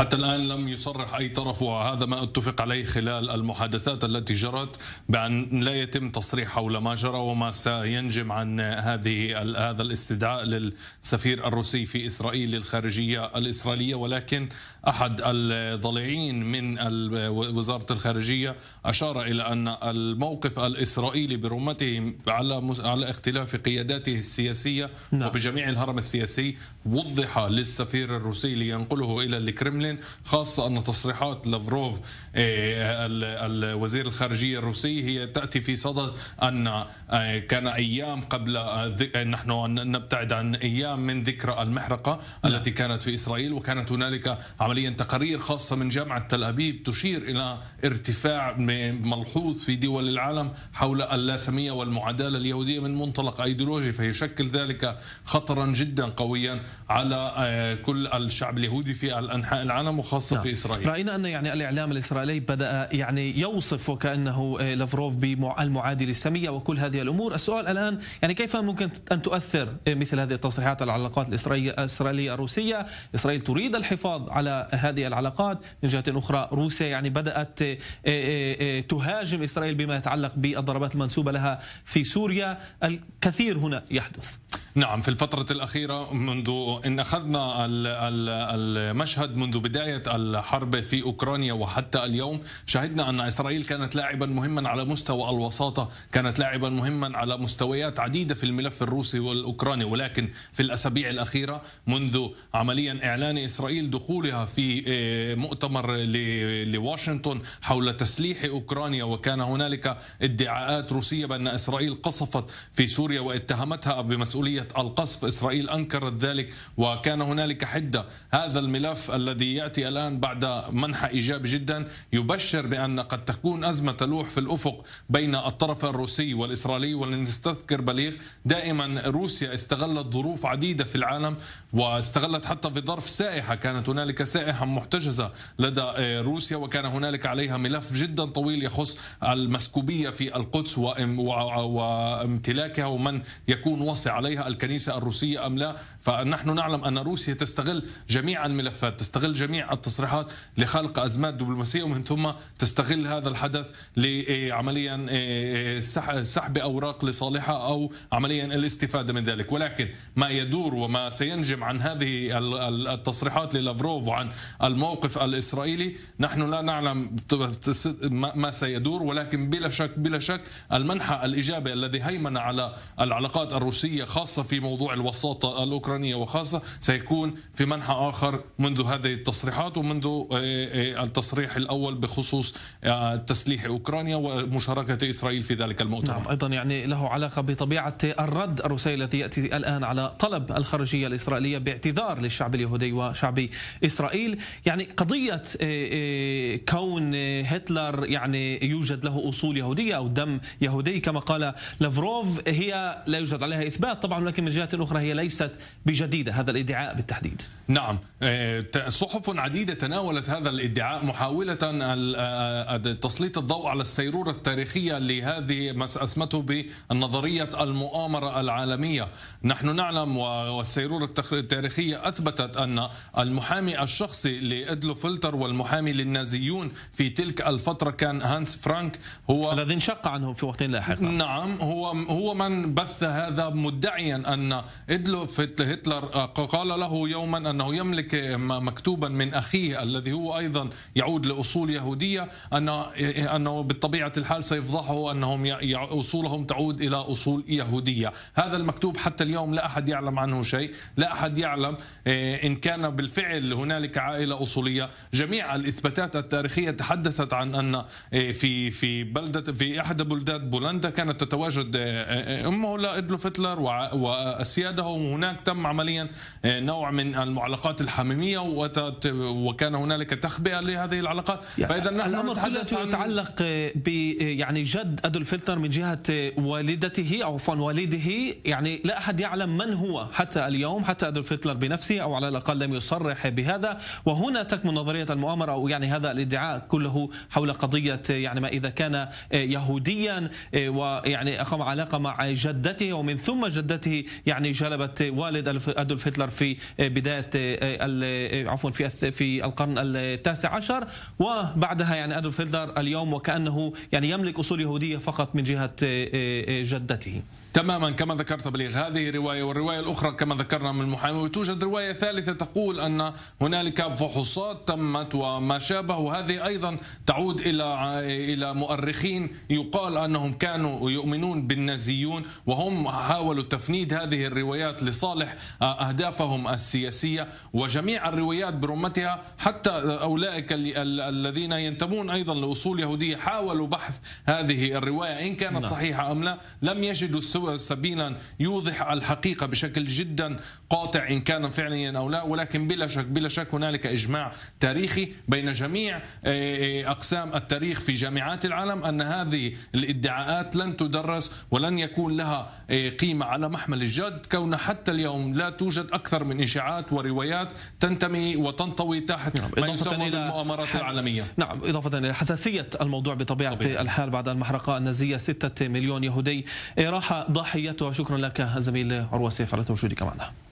حتى الآن لم يصرح أي طرف وهذا ما اتفق عليه خلال المحادثات التي جرت بأن لا يتم تصريح حول ما جرى وما سينجم عن هذه هذا الاستدعاء للسفير الروسي في إسرائيل للخارجية الإسرائيلية ولكن أحد الضليعين من وزارة الخارجية أشار إلى أن الموقف الإسرائيلي برمته على على اختلاف قياداته السياسية نعم. وبجميع الهرم السياسي وضح للسفير الروسي لينقله إلى الكرملين الاثنين خاصة أن تصريحات لافروف إيه، الوزير الخارجية الروسي هي تأتي في صدد أن آه، كان أيام قبل آه، نحن نبتعد عن أيام من ذكرى المحرقة نعم. التي كانت في إسرائيل وكانت هنالك عمليا تقارير خاصة من جامعة تل أبيب تشير إلى ارتفاع ملحوظ في دول العالم حول اللاسمية والمعادلة اليهودية من منطلق أيديولوجي فيشكل ذلك خطرا جدا قويا على آه، كل الشعب اليهودي في الأنحاء العالم وخاصه نعم. في اسرائيل راينا ان يعني الاعلام الاسرائيلي بدا يعني يوصف وكانه آه، لافروف بالمعادي للساميه وكل هذه الامور السؤال الان يعني كيف ممكن ان تؤثر آه، مثل هذه التصريحات على العلاقات آه، الاسرائيليه الروسيه اسرائيل تريد الحفاظ على هذه العلاقات من جهه اخرى روسيا يعني بدات تهاجم اسرائيل بما يتعلق بالضربات المنسوبه لها في سوريا الكثير هنا يحدث نعم في الفترة الأخيرة منذ إن أخذنا المشهد منذ بداية الحرب في أوكرانيا وحتى اليوم شهدنا أن إسرائيل كانت لاعبا مهما على مستوى الوساطة كانت لاعبا مهما على مستويات عديدة في الملف الروسي والأوكراني ولكن في الأسابيع الأخيرة منذ عمليا إعلان إسرائيل دخولها في آه، مؤتمر لواشنطن حول تسليح أوكرانيا وكان هنالك ادعاءات روسية بأن إسرائيل قصفت في سوريا واتهمتها بمسؤولية عملية القصف إسرائيل أنكرت ذلك وكان هنالك حدة هذا الملف الذي يأتي الآن بعد منحى إيجابي جدا يبشر بأن قد تكون أزمة تلوح في الأفق بين الطرف الروسي والإسرائيلي ولنستذكر بليغ دائما روسيا استغلت ظروف عديدة في العالم واستغلت حتى في ظرف سائحة كانت هنالك سائحة محتجزة لدى روسيا وكان هنالك عليها ملف جدا طويل يخص المسكوبية في القدس وامتلاكها ومن يكون وصي عليها الكنيسة الروسية أم لا فنحن نعلم أن روسيا تستغل جميع الملفات تستغل جميع التصريحات لخلق أزمات دبلوماسية ومن ثم تستغل هذا الحدث لعمليا آه، آه، سحب أوراق لصالحها أو عمليا الاستفادة من ذلك ولكن ما يدور وما سينجم عن هذه التصريحات للافروف وعن الموقف الإسرائيلي نحن لا نعلم ما سيدور ولكن بلا شك بلا شك المنحى الإيجابي الذي هيمن على العلاقات الروسية خاصة خاصة في موضوع الوساطة الأوكرانية وخاصة سيكون في منحى آخر منذ هذه التصريحات ومنذ آه، آه، التصريح الأول بخصوص آه، تسليح أوكرانيا ومشاركة إسرائيل في ذلك المؤتمر نعم أيضا يعني له علاقة بطبيعة الرد الروسي الذي يأتي الآن على طلب الخارجية الإسرائيلية باعتذار للشعب اليهودي وشعب إسرائيل يعني قضية كون هتلر يعني يوجد له أصول يهودية أو دم يهودي كما قال لافروف هي لا يوجد عليها إثبات طبعا ولكن من الجهات الأخرى هي ليست بجديدة هذا الادعاء بالتحديد نعم آه، صحف عديدة تناولت هذا الادعاء محاولة آه، آه، تسليط الضوء على السيرورة التاريخية لهذه ما أسمته بنظرية المؤامرة العالمية نحن نعلم والسيرورة التاريخية أثبتت أن المحامي الشخصي لإدلو فلتر والمحامي للنازيون في تلك الفترة كان هانس فرانك هو الذي انشق عنهم في وقت لاحق نعم هو هو من بث هذا مدعيا أن إدلف هتلر آه، قال له يوما أنه يملك مكتوبا من أخيه الذي هو أيضا يعود لأصول يهودية أن أنه بطبيعة الحال سيفضحه أنهم أصولهم تعود إلى أصول يهودية هذا المكتوب حتى اليوم لا أحد يعلم عنه شيء لا أحد يعلم آه، إن كان بالفعل هنالك عائلة أصولية جميع الإثباتات التاريخية تحدثت عن أن آه، في في بلدة في إحدى بلدات بولندا كانت تتواجد أمه لإدلف هتلر و وسياده وهناك تم عمليا آه، نوع من المعلقات الحميمية وكان هنالك تخبئة لهذه العلاقات فإذا نحن الأمر كله يتعلق ب آه، يعني جد أدولف هتلر من جهة آه، والدته أو عفوا والده يعني لا أحد يعلم من هو حتى اليوم حتى أدولف هتلر بنفسه أو على الأقل لم يصرح بهذا وهنا تكمن نظرية المؤامرة أو يعني هذا الادعاء كله حول قضية يعني ما إذا كان يهوديا ويعني أقام علاقة مع جدته ومن ثم جدته يعني جلبت والد ادولف هتلر في آه، بدايه آه، آه، عفوا في في القرن التاسع عشر وبعدها يعني ادولف هتلر اليوم وكانه يعني يملك اصول يهوديه فقط من جهه جدته. تماما كما ذكرت بليغ هذه روايه والروايه الاخرى كما ذكرنا من المحامي وتوجد روايه ثالثه تقول ان هنالك فحوصات تمت وما شابه وهذه ايضا تعود الى الى مؤرخين يقال انهم كانوا يؤمنون بالنازيون وهم حاولوا تفنيد تسنيد هذه الروايات لصالح آه، أهدافهم السياسية وجميع الروايات برمتها حتى آه، أولئك الذين ينتمون أيضا لأصول يهودية حاولوا بحث هذه الرواية إن كانت نعم. صحيحة أم لا لم يجدوا سبيلا يوضح الحقيقة بشكل جدا قاطع إن كان فعليا أو لا ولكن بلا شك بلا شك هنالك إجماع تاريخي بين جميع آه، أقسام التاريخ في جامعات العالم أن هذه الادعاءات لن تدرس ولن يكون لها قيمة على محمل محمل الجد كون حتى اليوم لا توجد أكثر من إشاعات وروايات تنتمي وتنطوي تحت نعم. ما إضافة إلى المؤامرات حل... العالمية نعم إضافة إلى حساسية الموضوع بطبيعة طبيعي. الحال بعد المحرقة النازية ستة مليون يهودي راح ضحيتها شكرا لك زميل عروة سيف على توجودك معنا